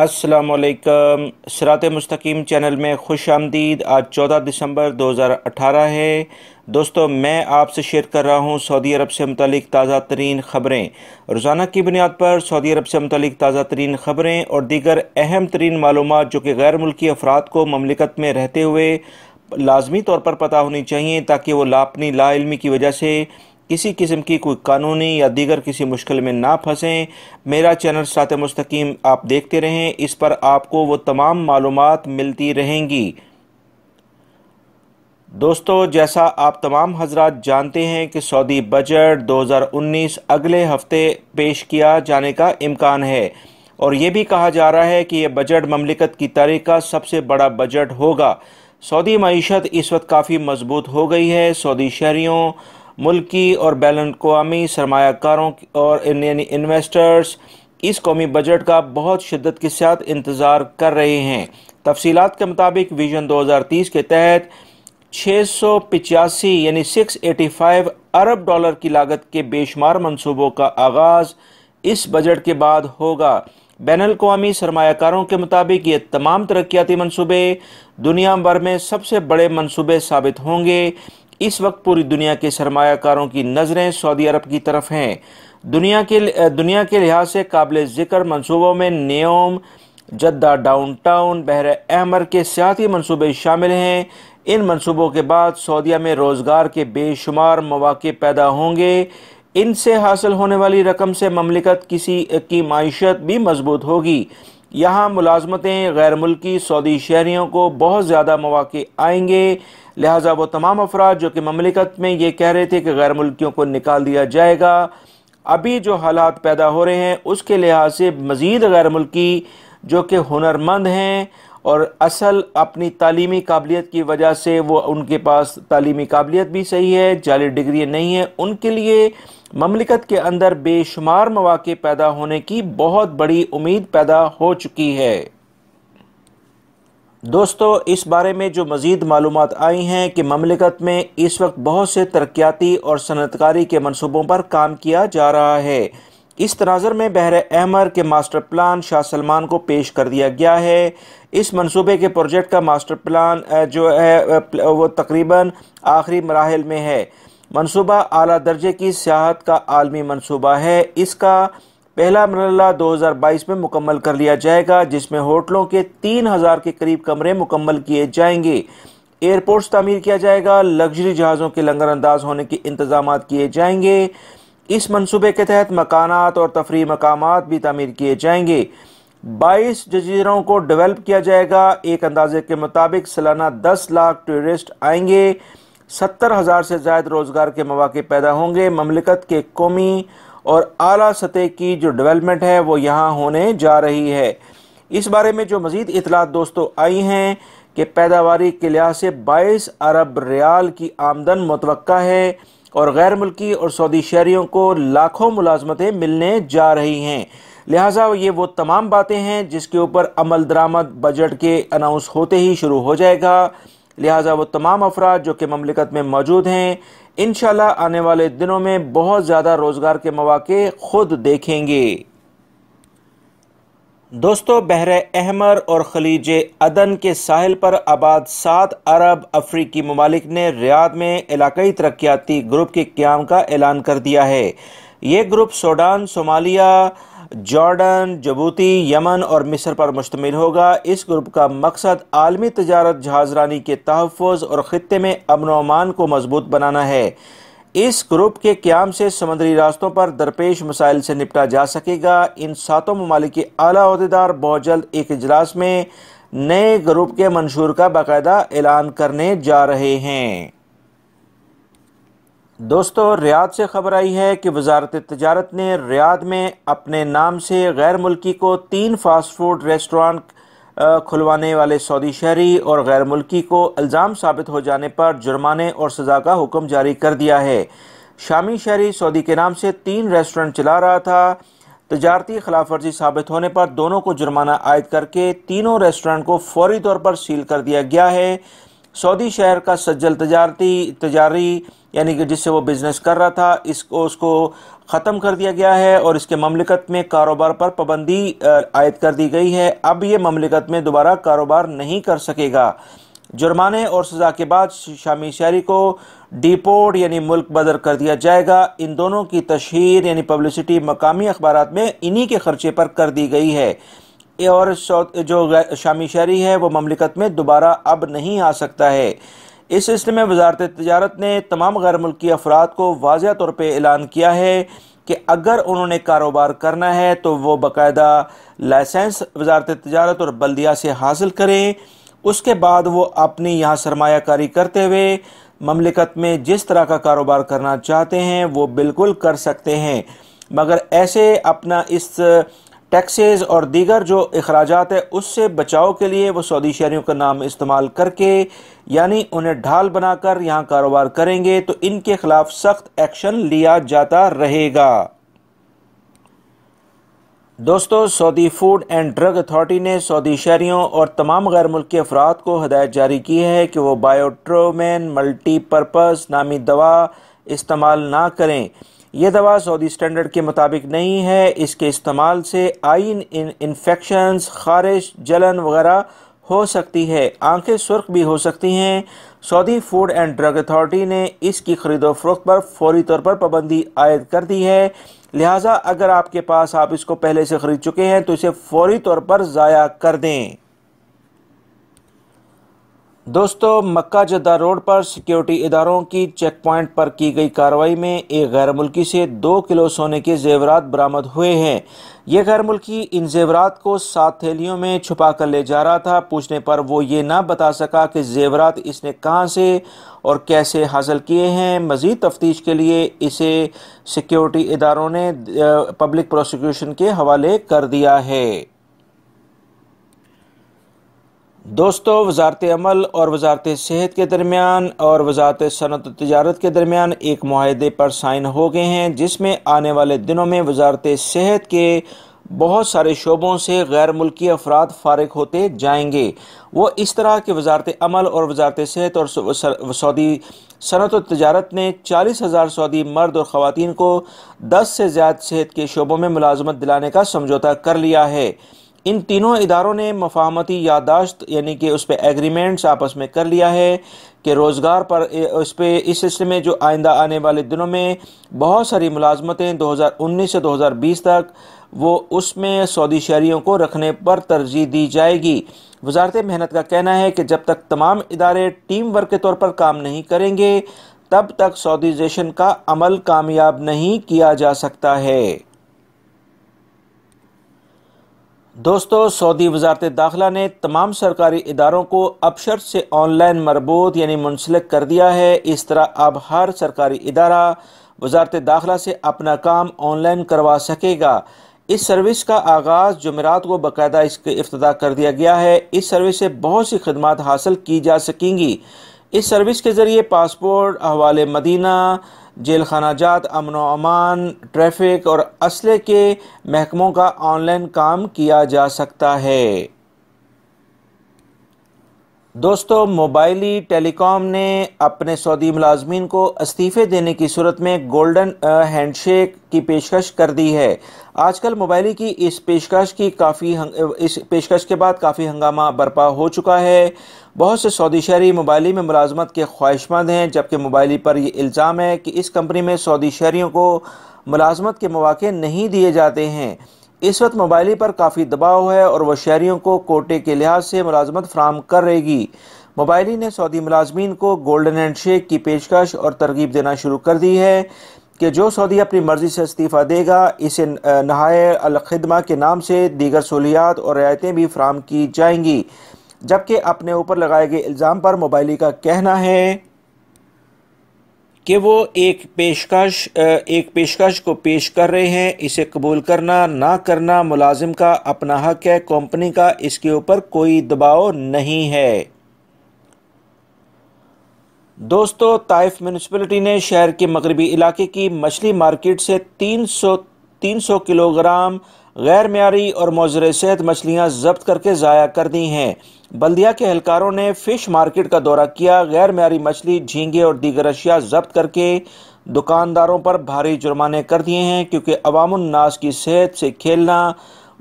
السلام علیکم سرات مستقیم چینل میں خوش آمدید آج چودہ دسمبر دوزار اٹھارہ ہے دوستو میں آپ سے شیئر کر رہا ہوں سعودی عرب سے متعلق تازہ ترین خبریں روزانہ کی بنیاد پر سعودی عرب سے متعلق تازہ ترین خبریں اور دیگر اہم ترین معلومات جو کہ غیر ملکی افراد کو مملکت میں رہتے ہوئے لازمی طور پر پتہ ہونی چاہیے تاکہ وہ لاپنی لا علمی کی وجہ سے کسی قسم کی کوئی قانونی یا دیگر کسی مشکل میں نہ پھنسیں میرا چینل سات مستقیم آپ دیکھتے رہیں اس پر آپ کو وہ تمام معلومات ملتی رہیں گی دوستو جیسا آپ تمام حضرات جانتے ہیں کہ سعودی بجٹ دوزار انیس اگلے ہفتے پیش کیا جانے کا امکان ہے اور یہ بھی کہا جا رہا ہے کہ یہ بجٹ مملکت کی تاریخ کا سب سے بڑا بجٹ ہوگا سعودی معیشت اس وقت کافی مضبوط ہو گئی ہے سعودی شہریوں ملکی اور بین الاقوامی سرمایہ کاروں اور یعنی انویسٹرز اس قومی بجٹ کا بہت شدت کے ساتھ انتظار کر رہے ہیں تفصیلات کے مطابق ویژن دو ہزار تیس کے تحت چھ سو پچاسی یعنی سکس ایٹی فائیو ارب ڈالر کی لاگت کے بے شمار منصوبوں کا آغاز اس بجٹ کے بعد ہوگا بین الاقوامی سرمایہ کاروں کے مطابق یہ تمام ترقیاتی منصوبے دنیا بھر میں سب سے بڑے منصوبے ثابت ہوں گے اس وقت پوری دنیا کے سرمایہ کاروں کی نظریں سعودی عرب کی طرف ہیں دنیا کے دنیا کے لحاظ سے قابل ذکر منصوبوں میں نیوم جدہ ڈاؤن ٹاؤن بحر احمر کے سیاحتی منصوبے شامل ہیں ان منصوبوں کے بعد سعودیہ میں روزگار کے بے شمار مواقع پیدا ہوں گے ان سے حاصل ہونے والی رقم سے مملکت کسی کی معیشت بھی مضبوط ہوگی یہاں ملازمتیں غیر ملکی سعودی شہریوں کو بہت زیادہ مواقع آئیں گے لہٰذا وہ تمام افراد جو کہ مملکت میں یہ کہہ رہے تھے کہ غیر ملکیوں کو نکال دیا جائے گا ابھی جو حالات پیدا ہو رہے ہیں اس کے لحاظ سے مزید غیر ملکی جو کہ ہنرمند ہیں اور اصل اپنی تعلیمی قابلیت کی وجہ سے وہ ان کے پاس تعلیمی قابلیت بھی صحیح ہے جعلی ڈگری نہیں ہے ان کے لیے مملکت کے اندر بے شمار مواقع پیدا ہونے کی بہت بڑی امید پیدا ہو چکی ہے دوستو اس بارے میں جو مزید معلومات آئی ہیں کہ مملکت میں اس وقت بہت سے ترقیاتی اور صنعتکاری کے منصوبوں پر کام کیا جا رہا ہے اس تناظر میں بحر احمر کے ماسٹر پلان شاہ سلمان کو پیش کر دیا گیا ہے اس منصوبے کے پروجیکٹ کا ماسٹر پلان جو ہے وہ تقریباً آخری مراحل میں ہے منصوبہ اعلیٰ درجے کی سیاحت کا عالمی منصوبہ ہے اس کا پہلا مرحلہ دو ہزار بائیس میں مکمل کر لیا جائے گا جس میں ہوٹلوں کے تین ہزار کے قریب کمرے مکمل کیے جائیں گے ایئرپورٹس تعمیر کیا جائے گا لگژری جہازوں کے لنگر انداز ہونے کے انتظامات کیے جائیں گے اس منصوبے کے تحت مکانات اور تفریح مقامات بھی تعمیر کیے جائیں گے بائیس جزیروں کو ڈیولپ کیا جائے گا ایک اندازے کے مطابق سالانہ دس لاکھ ٹورسٹ آئیں گے ستر ہزار سے زائد روزگار کے مواقع پیدا ہوں گے مملکت کے قومی اور اعلیٰ سطح کی جو ڈیولپمنٹ ہے وہ یہاں ہونے جا رہی ہے اس بارے میں جو مزید اطلاعات دوستوں آئی ہیں کہ پیداواری کے لحاظ سے بائیس ارب ریال کی آمدن متوقع ہے اور غیر ملکی اور سعودی شہریوں کو لاکھوں ملازمتیں ملنے جا رہی ہیں لہٰذا یہ وہ تمام باتیں ہیں جس کے اوپر عمل درآمد بجٹ کے اناؤنس ہوتے ہی شروع ہو جائے گا لہٰذا وہ تمام افراد جو کہ مملکت میں موجود ہیں انشاءاللہ آنے والے دنوں میں بہت زیادہ روزگار کے مواقع خود دیکھیں گے دوستو بحر احمر اور خلیج ادن کے ساحل پر آباد سات عرب افریقی ممالک نے ریاض میں علاقائی ترقیاتی گروپ کے قیام کا اعلان کر دیا ہے یہ group Sudan Somalia Jordan Djibouti Yemen اور مصر پر مشتمل ہوگا اس گروپ کا مقصد عالمی تجارت جہاز رانی کے تحفظ اور خطے میں امن و امان کو مضبوط بنانا ہے اس گروپ کے قیام سے سمندری راستوں پر درپیش مسائل سے نپٹا جا سکے گا ان ساتوں ممالک کے اعلیٰ عہدیدار بہت جلد ایک اجلاس میں نئے گروپ کے منشور کا باقاعدہ اعلان کرنے جا رہے ہیں دوستو ریاض سے خبر آئی ہے کہ وزارت تجارت نے ریاض میں اپنے نام سے غیر ملکی کو تین فاسٹ فوڈ ریسٹوران کھلوانے والے سعودی شہری اور غیر ملکی کو الزام ثابت ہو جانے پر جرمانے اور سزا کا حکم جاری کر دیا ہے شامی شہری سعودی کے نام سے تین ریسٹورنٹ چلا رہا تھا تجارتی خلاف ورزی ثابت ہونے پر دونوں کو جرمانہ عائد کر کے تینوں ریسٹورنٹ کو فوری طور پر سیل کر دیا گیا ہے سعودی شہر کا سجل تجارتی تجاری یعنی کہ جس سے وہ بزنس کر رہا تھا اس کو اس کو ختم کر دیا گیا ہے اور اس کے مملکت میں کاروبار پر پابندی عائد کر دی گئی ہے اب یہ مملکت میں دوبارہ کاروبار نہیں کر سکے گا جرمانے اور سزا کے بعد شامی شہری کو ڈیپورٹ یعنی ملک بدر کر دیا جائے گا ان دونوں کی تشہیر یعنی پبلسٹی مقامی اخبارات میں انہی کے خرچے پر کر دی گئی ہے اور جو شامی شہری ہے وہ مملکت میں دوبارہ اب نہیں آ سکتا ہے اس سلسلے میں وزارت تجارت نے تمام غیر ملکی افراد کو واضح طور پہ اعلان کیا ہے کہ اگر انہوں نے کاروبار کرنا ہے تو وہ باقاعدہ لائسنس وزارت تجارت اور بلدیہ سے حاصل کریں اس کے بعد وہ اپنی یہاں سرمایہ کاری کرتے ہوئے مملکت میں جس طرح کا کاروبار کرنا چاہتے ہیں وہ بالکل کر سکتے ہیں مگر ایسے اپنا اس ٹیکسز اور دیگر جو اخراجات ہیں اس سے بچاؤ کے لیے وہ سعودی شہریوں کا نام استعمال کر کے یعنی انہیں ڈھال بنا کر یہاں کاروبار کریں گے تو ان کے خلاف سخت ایکشن لیا جاتا رہے گا دوستو Saudi food and drug authority نے سعودی شہریوں اور تمام غیر ملکی افراد کو ہدایت جاری کی ہے کہ وہ بایوٹرومین ملٹی پرپز نامی دوا استعمال نہ کریں یہ دوا سعودی سٹینڈرڈ کے مطابق نہیں ہے اس کے استعمال سے آئین انفیکشنز خارش جلن وغیرہ ہو سکتی ہے آنکھیں سرخ بھی ہو سکتی ہیں Saudi food and drug authority نے اس کی خرید و فروخت پر فوری طور پر پابندی عائد کر دی ہے لہٰذا اگر آپ کے پاس آپ اس کو پہلے سے خرید چکے ہیں تو اسے فوری طور پر ضائع کر دیں دوستو مکہ جدہ روڈ پر سیکیورٹی اداروں کی چیک پوائنٹ پر کی گئی کارروائی میں ایک غیر ملکی سے دو کلو سونے کے زیورات برامد ہوئے ہیں یہ غیر ملکی ان زیورات کو سات تھیلیوں میں چھپا کر لے جا رہا تھا پوچھنے پر وہ یہ نہ بتا سکا کہ زیورات اس نے کہاں سے اور کیسے حاصل کیے ہیں مزید تفتیش کے لیے اسے سیکیورٹی اداروں نے پبلک پروسیکیوشن کے حوالے کر دیا ہے دوستو وزارت عمل اور وزارت صحت کے درمیان اور وزارت صنعت و تجارت کے درمیان ایک معاہدے پر سائن ہو گئے ہیں جس میں آنے والے دنوں میں وزارت صحت کے بہت سارے شعبوں سے غیر ملکی افراد فارغ ہوتے جائیں گے وہ اس طرح کے وزارت عمل اور وزارت صحت اور سعودی صنعت و تجارت نے چالیس ہزار سعودی مرد اور خواتین کو دس سے زیادہ صحت کے شعبوں میں ملازمت دلانے کا سمجھوتا کر لیا ہے ان تینوں اداروں نے مفاہمتی یادداشت یعنی کہ اس پہ ایگریمنٹس آپس میں کر لیا ہے کہ روزگار پر اس پہ اس سلسلے میں جو آئندہ آنے والے دنوں میں بہت ساری ملازمتیں دو ہزار انیس سے دو ہزار بیس تک وہ اس میں سعودی شہریوں کو رکھنے پر ترجیح دی جائے گی وزارت محنت کا کہنا ہے کہ جب تک تمام ادارے ٹیم ورک کے طور پر کام نہیں کریں گے تب تک سعودی زیشن کا عمل کامیاب نہیں کیا جا سکتا ہے دوستو سعودی وزارت داخلہ نے تمام سرکاری اداروں کو ابشر سے آن لائن مربوط یعنی منسلک کر دیا ہے اس طرح اب ہر سرکاری ادارہ وزارت داخلہ سے اپنا کام آن لائن کروا سکے گا اس سروس کا آغاز جمعرات کو باقاعدہ اس کے افتتاح کر دیا گیا ہے اس سروس سے بہت سی خدمات حاصل کی جا سکیں گی اس سروس کے ذریعے پاسپورٹ احوال مدینہ جیل خانہ جات امن و امان ٹریفک اور اسلحے کے محکموں کا آن لائن کام کیا جا سکتا ہے دوستو موبائلی ٹیلی کام نے اپنے سعودی ملازمین کو استعفے دینے کی صورت میں گولڈن ہینڈ شیک کی پیشکش کر دی ہے آج کل موبائلی کی اس پیشکش کی کافی اس پیشکش کے بعد کافی ہنگامہ برپا ہو چکا ہے بہت سے سعودی شہری موبائلی میں ملازمت کے خواہش مند ہیں جبکہ موبائلی پر یہ الزام ہے کہ اس کمپنی میں سعودی شہریوں کو ملازمت کے مواقع نہیں دیے جاتے ہیں اس وقت موبائلی پر کافی دباؤ ہے اور وہ شہریوں کو کوٹے کے لحاظ سے ملازمت فراہم کر رہے گی موبائلی نے سعودی ملازمین کو گولڈن اینڈ شیک کی پیشکش اور ترغیب دینا شروع کر دی ہے کہ جو سعودی اپنی مرضی سے استعفیٰ دے گا اسے نہائے الخدمہ کے نام سے دیگر سہولیات اور رعایتیں بھی فراہم کی جائیں گی جبکہ اپنے اوپر لگائے گئے الزام پر موبائلی کا کہنا ہے کہ وہ ایک پیشکش ایک پیشکش کو پیش کر رہے ہیں اسے قبول کرنا نہ کرنا ملازم کا اپنا حق ہے کمپنی کا اس کے اوپر کوئی دباؤ نہیں ہے دوستو طائف میونسپلٹی نے شہر کے مغربی علاقے کی مچھلی مارکیٹ سے تین سو تین سو کلو گرام غیر معیاری اور موزر صحت مچھلیاں ضبط کر کے ضائع کر دی ہیں بلدیہ کے اہلکاروں نے فش مارکیٹ کا دورہ کیا غیر معیاری مچھلی جھینگے اور دیگر اشیاء ضبط کر کے دکانداروں پر بھاری جرمانے کر دیے ہیں کیونکہ عوام الناس کی صحت سے کھیلنا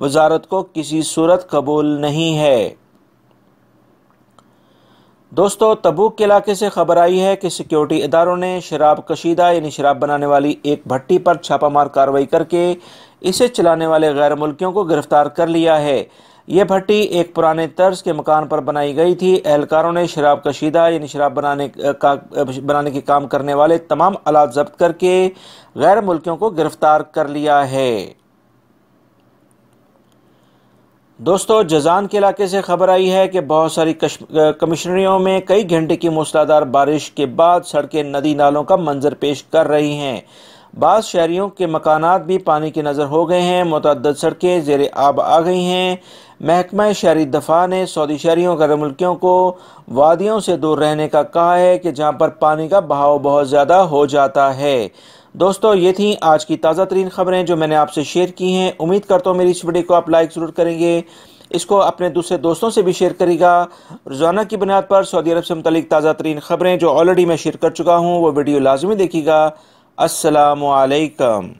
وزارت کو کسی صورت قبول نہیں ہے دوستو تبوک کے علاقے سے خبر آئی ہے کہ سیکیورٹی اداروں نے شراب کشیدہ یعنی شراب بنانے والی ایک بھٹی پر چھاپہ مار کاروائی کر کے اسے چلانے والے غیر ملکیوں کو گرفتار کر لیا ہے یہ بھٹی ایک پرانے طرز کے مکان پر بنائی گئی تھی اہلکاروں نے شراب کشیدہ یعنی شراب بنانے کے کام کرنے والے تمام آلات ضبط کر کے غیر ملکیوں کو گرفتار کر لیا ہے دوستو جزان کے علاقے سے خبر آئی ہے کہ بہت ساری کمشنریوں میں کئی گھنٹے کی موسلادار بارش کے بعد سڑکیں ندی نالوں کا منظر پیش کر رہی ہیں بعض شہریوں کے مکانات بھی پانی کی نظر ہو گئے ہیں متعدد سڑکیں زیر آب آ گئی ہیں محکمہ شہری دفاع نے سعودی شہریوں غیر ملکیوں کو وادیوں سے دور رہنے کا کہا ہے کہ جہاں پر پانی کا بہاؤ بہت زیادہ ہو جاتا ہے دوستو یہ تھیں آج کی تازہ ترین خبریں جو میں نے آپ سے شیئر کی ہیں امید کرتا ہوں میری اس ویڈیو کو آپ لائک ضرور کریں گے اس کو اپنے دوسرے دوستوں سے بھی شیئر کرے گا روزانہ کی بنیاد پر سعودی عرب سے متعلق تازہ ترین خبریں جو آلریڈی میں شیئر کر چکا ہوں وہ ویڈیو لازمی دیکھیے گا السلام علیکم